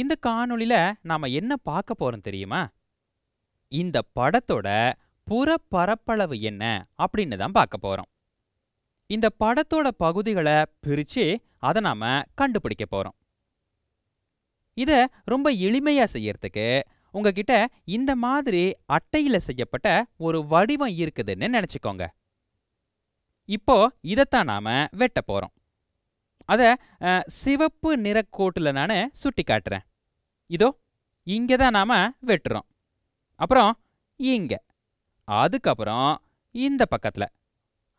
இந்த காணொளியில நாம என்ன பார்க்க போறோம் தெரியுமா இந்த படத்தோட புற பரப்பளவு என்ன அப்படின்னு தான் பார்க்க போறோம் இந்த படத்தோட பகுதிகளை பிரிச்சு அதை நாம கண்டுபிடிக்க போறோம் இத ரொம்ப எளிமையா செய்யறதுக்கு உங்ககிட்ட இந்த மாதிரி அட்டையில செய்யப்பட்ட ஒரு வடிவம் இருக்குதுன்னு நினைச்சுக்கோங்க இப்போ இதைத்தான் நாம வெட்ட போறோம் அதை சிவப்பு நிறக்கோட்டில் நான் சுட்டி காட்டுறேன் இதோ இங்கே தான் நாம் வெட்டுறோம் அப்புறம் இங்கே அதுக்கப்புறம் இந்த பக்கத்தில்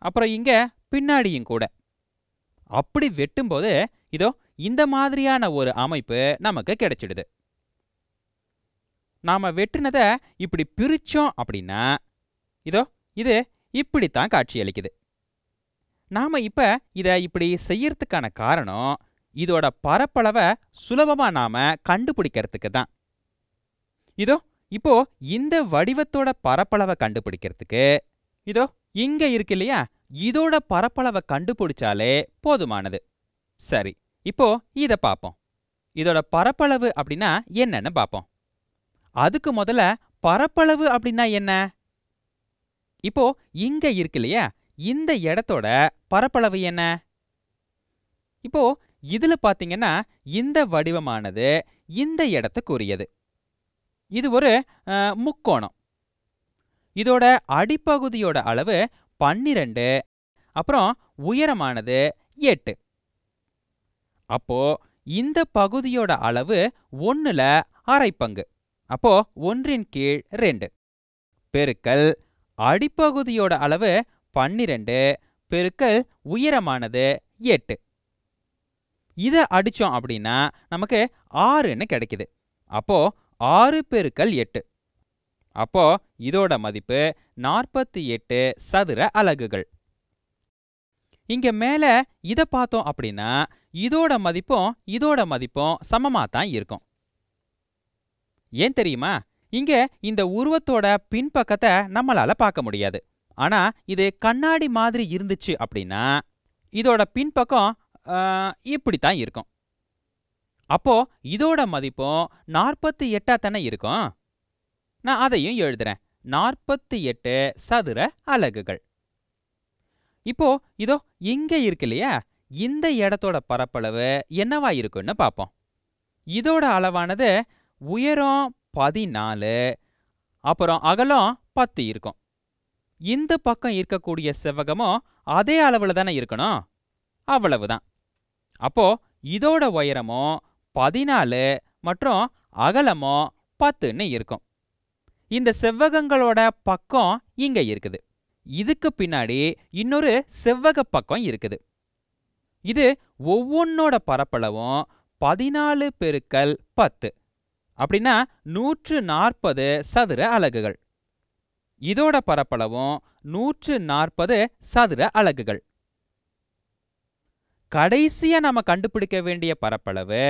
அப்புறம் இங்கே பின்னாடியும் கூட அப்படி வெட்டும்போது இதோ இந்த மாதிரியான ஒரு அமைப்பு நமக்கு கிடைச்சிடுது நாம் வெட்டினதை இப்படி பிரித்தோம் அப்படின்னா இதோ இது இப்படித்தான் காட்சியளிக்குது நாம இப்ப இதை இப்படி செய்யறதுக்கான காரணம் இதோட பரப்பளவை சுலபமா நாம கண்டுபிடிக்கிறதுக்கு தான் இதோ இப்போ இந்த வடிவத்தோட பரப்பளவை கண்டுபிடிக்கிறதுக்கு இதோ இங்க இருக்கு இல்லையா இதோட பரப்பளவை கண்டுபிடிச்சாலே போதுமானது சரி இப்போ இத பார்ப்போம் இதோட பரப்பளவு அப்படின்னா என்னன்னு பார்ப்போம் அதுக்கு முதல்ல பரப்பளவு அப்படின்னா என்ன இப்போ இங்க இருக்கு இல்லையா இந்த இடத்தோட பரப்பளவு என்ன இப்போ இதுல பாத்தீங்கன்னா இந்த வடிவமானது இந்த இடத்துக்குரியது இது ஒரு முக்கோணம் இதோட அடிப்பகுதியோட அளவு பன்னிரண்டு அப்புறம் உயரமானது எட்டு அப்போ இந்த பகுதியோட அளவு ஒன்னுல அரை பங்கு அப்போ ஒன்றின் கீழ் ரெண்டு பெருக்கல் அடிப்பகுதியோட அளவு பன்னிரெண்டு பெருக்கல் உயரமானது எட்டு இதை அடித்தோம் அப்படின்னா நமக்கு ஆறுன்னு கிடைக்குது அப்போது ஆறு பெருக்கல் எட்டு அப்போது இதோட மதிப்பு நாற்பத்தி எட்டு சதுர அலகுகள் இங்கே மேலே இதை பார்த்தோம் அப்படின்னா இதோட மதிப்பும் இதோட மதிப்பும் சமமாக தான் இருக்கும் ஏன் தெரியுமா இங்கே இந்த உருவத்தோட பின்பக்கத்தை நம்மளால் பார்க்க முடியாது ஆனா இது கண்ணாடி மாதிரி இருந்துச்சு அப்படின்னா இதோட பின்பக்கம் இப்படித்தான் இருக்கும் அப்போ இதோட மதிப்பும் நாற்பத்தி எட்டாக தானே இருக்கும் நான் அதையும் எழுதுறேன் நாற்பத்தி எட்டு சதுர அலகுகள் இப்போ இதோ இங்கே இருக்கு இல்லையா இந்த இடத்தோட பரப்பளவு என்னவா இருக்குன்னு பார்ப்போம் இதோட அளவானது உயரம் பதினாலு அப்புறம் அகலம் பத்து இருக்கும் இந்த பக்கம் இருக்கக்கூடிய செவ்வகமும் அதே அளவில் தானே இருக்கணும் அவ்வளவுதான் அப்போ இதோட உயரமும் பதினாலு மற்றும் அகலமும் பத்துன்னு இருக்கும் இந்த செவ்வகங்களோட பக்கம் இங்க இருக்குது இதுக்கு பின்னாடி இன்னொரு செவ்வக பக்கம் இருக்குது இது ஒவ்வொன்னோட பரப்பளவும் பதினாலு பெருக்கல் பத்து அப்படின்னா நூற்று நாற்பது சதுர அலகுகள் இதோட பரப்பளவும் நூற்று நாற்பது சதுர அலகுகள் கடைசியா நாம கண்டுபிடிக்க வேண்டிய பரப்பளவு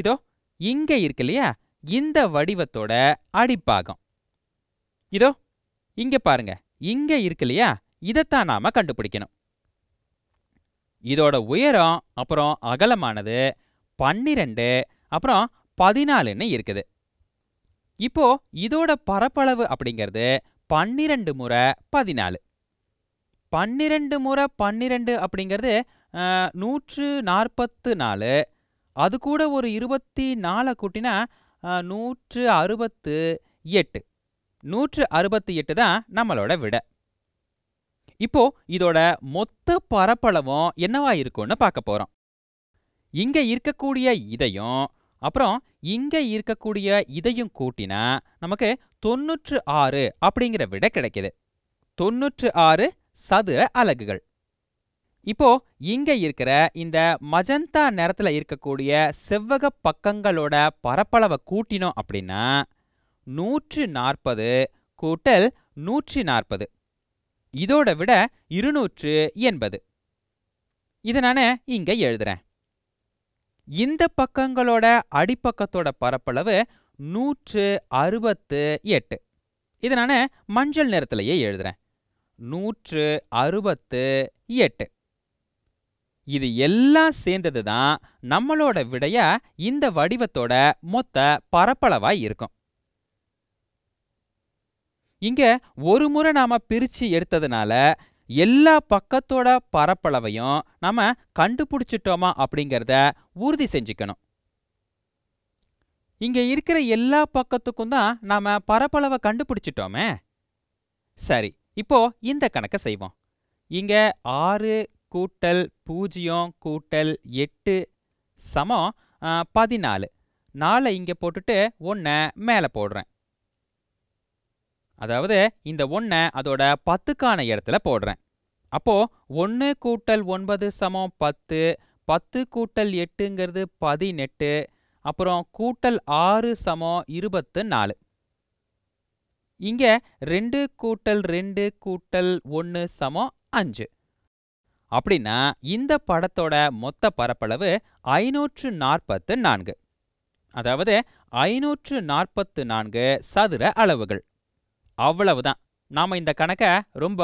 இதோ இங்க இருக்கு இல்லையா இந்த வடிவத்தோட அடிப்பாகம் இதோ இங்க பாருங்க இங்க இருக்கு இல்லையா இதைத்தான் நாம கண்டுபிடிக்கணும் இதோட உயரம் அப்புறம் அகலமானது பன்னிரெண்டு அப்புறம் பதினாலுன்னு இருக்குது இப்போ இதோட பரப்பளவு அப்படிங்கிறது பன்னிரண்டு முறை பதினாலு பன்னிரண்டு முறை பன்னிரெண்டு அப்படிங்கிறது நூற்று நாற்பத்து நாலு அது கூட ஒரு இருபத்தி நாலை கூட்டினா நூற்று அறுபத்து எட்டு நூற்று அறுபத்தி எட்டு தான் நம்மளோட விட இப்போ இதோட மொத்த பரப்பளவும் என்னவா இருக்கும்னு பார்க்க போறோம் இங்க இருக்கக்கூடிய இதையும் அப்புறம் இங்கே இருக்கக்கூடிய இதையும் கூட்டினா நமக்கு தொன்னூற்று ஆறு அப்படிங்கிற விட கிடைக்கிது தொன்னூற்று ஆறு சதுர அலகுகள் இப்போ இங்க இருக்கிற இந்த மஜந்தா நிறத்தில் இருக்கக்கூடிய செவ்வக பக்கங்களோட பரப்பளவை கூட்டினோம் அப்படின்னா நூற்று நாற்பது கூட்டல் நூற்றி நாற்பது இதோட விட இருநூற்று எண்பது இதை நான் இங்க எழுதுறேன் இந்த பக்கங்களோட அடிப்பக்கத்தோட பரப்பளவு நூற்று அறுபத்து எட்டு இதை நான் மஞ்சள் நிறத்திலேயே எழுதுறேன் நூற்று அறுபத்து எட்டு இது எல்லாம் சேர்ந்தது தான் நம்மளோட விடையா இந்த வடிவத்தோட மொத்த பரப்பளவாய் இருக்கும் இங்க ஒரு முறை நாம பிரிச்சு எடுத்ததுனால எல்லா பக்கத்தோட பரப்பளவையும் நம்ம கண்டுபிடிச்சிட்டோமா அப்படிங்கிறத உறுதி செஞ்சுக்கணும் இங்கே இருக்கிற எல்லா பக்கத்துக்கும் தான் நாம் பரப்பளவை கண்டுபிடிச்சிட்டோமே சரி இப்போ இந்த கணக்கை செய்வோம் இங்கே ஆறு கூட்டல் பூஜ்ஜியம் கூட்டல் எட்டு சமம் பதினாலு நாலை இங்கே போட்டுட்டு ஒன்றை மேலே போடுறேன் அதாவது இந்த ஒன்றை அதோட பத்துக்கான இடத்துல போடுறேன் அப்போது ஒன்று கூட்டல் ஒன்பது சமம் பத்து பத்து கூட்டல் எட்டுங்கிறது பதினெட்டு அப்புறம் கூட்டல் ஆறு சமம் இருபத்து நாலு இங்கே ரெண்டு கூட்டல் ரெண்டு கூட்டல் ஒன்று சமம் அஞ்சு அப்படின்னா இந்த படத்தோட மொத்த பரப்பளவு ஐநூற்று நாற்பத்து நான்கு அதாவது ஐநூற்று நாற்பத்து நான்கு சதுர அளவுகள் அவ்வளவுதான் நாம இந்த கணக்கை ரொம்ப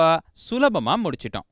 சுலபமா முடிச்சிட்டோம்